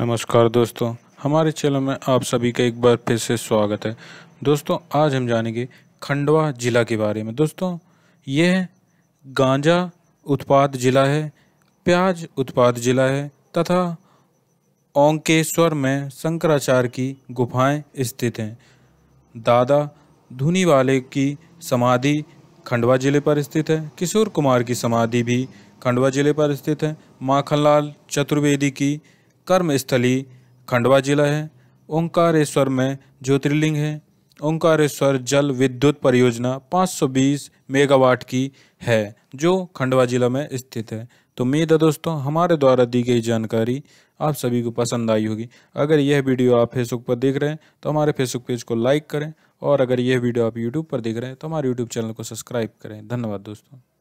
नमस्कार दोस्तों हमारे चैनल में आप सभी का एक बार फिर से स्वागत है दोस्तों आज हम जानेंगे खंडवा ज़िला के बारे में दोस्तों यह गांजा उत्पाद ज़िला है प्याज उत्पाद ज़िला है तथा ओंकेश्वर में शंकराचार्य की गुफाएं स्थित हैं दादा धुनी वाले की समाधि खंडवा जिले पर स्थित है किशोर कुमार की समाधि भी खंडवा जिले पर स्थित है माखनलाल चतुर्वेदी की कर्मस्थली खंडवा जिला है ओंकारेश्वर में ज्योतिर्लिंग है ओंकारेश्वर जल विद्युत परियोजना 520 मेगावाट की है जो खंडवा जिला में स्थित है तो उम्मीद है दोस्तों हमारे द्वारा दी गई जानकारी आप सभी को पसंद आई होगी अगर यह वीडियो आप फेसबुक पर देख रहे हैं तो हमारे फेसबुक पेज को लाइक करें और अगर यह वीडियो आप यूट्यूब पर देख रहे हैं तो हमारे यूट्यूब चैनल को सब्सक्राइब करें धन्यवाद दोस्तों